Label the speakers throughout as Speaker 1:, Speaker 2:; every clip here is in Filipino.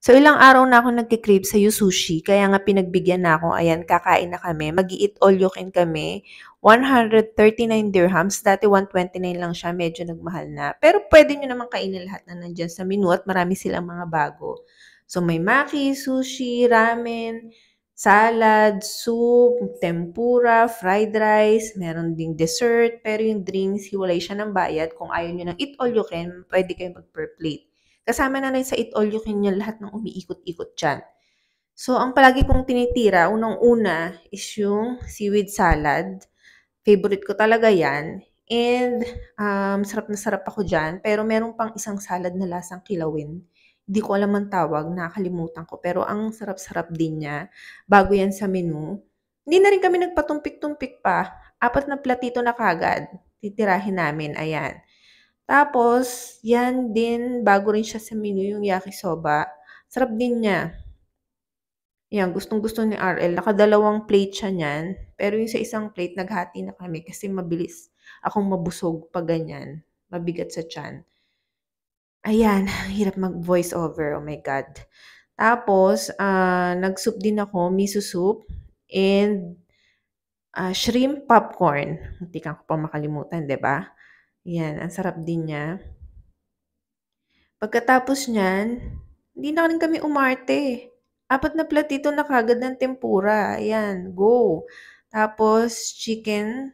Speaker 1: So ilang araw na ako nagkikrave sa sushi, kaya nga pinagbigyan na ako, ayan, kakain na kami. mag eat all you can kami. 139 dirhams, dati 129 lang siya, medyo nagmahal na. Pero pwede nyo naman kainin lahat na nandyan sa menu at marami silang mga bago. So may maki, sushi, ramen, salad, soup, tempura, fried rice, meron ding dessert, pero yung drinks, hiwalay siya ng bayad. Kung ayaw nyo ng eat all you can, pwede kayong mag per plate. Kasama na rin sa it all yung can lahat ng umiikot-ikot dyan. So, ang palagi kong tinitira, unang-una is yung seaweed salad. Favorite ko talaga yan. And um, sarap na sarap ako dyan. Pero meron pang isang salad na lasang kilawin. Hindi ko alam ang tawag, nakalimutan ko. Pero ang sarap-sarap din niya. Bago yan sa menu. Hindi na rin kami nagpatumpik-tumpik pa. Apat na platito na kagad. Titirahin namin, ayan. Tapos, yan din, bago rin siya sa menu yung yakisoba. Sarap din niya. Yan, gustong-gusto ni RL. Nakadalawang plate siya niyan. Pero yung sa isang plate, naghati na kami kasi mabilis akong mabusog pag ganyan. Mabigat sa tiyan. Ayan, hirap mag-voice over. Oh my God. Tapos, uh, nag-soup din ako, miso soup, and uh, shrimp popcorn. Hindi ko pa makalimutan, ba? Diba? Yan, ang sarap din niya. Pagkatapos niyan, hindi na rin kami umarte. Apat na platito na kagad ng tempura. Ayan, go. Tapos, chicken.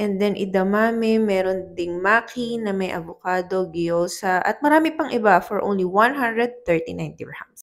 Speaker 1: And then, idamame. Meron ding maki na may avocado, gyoza, at marami pang iba for only 139 dirhams.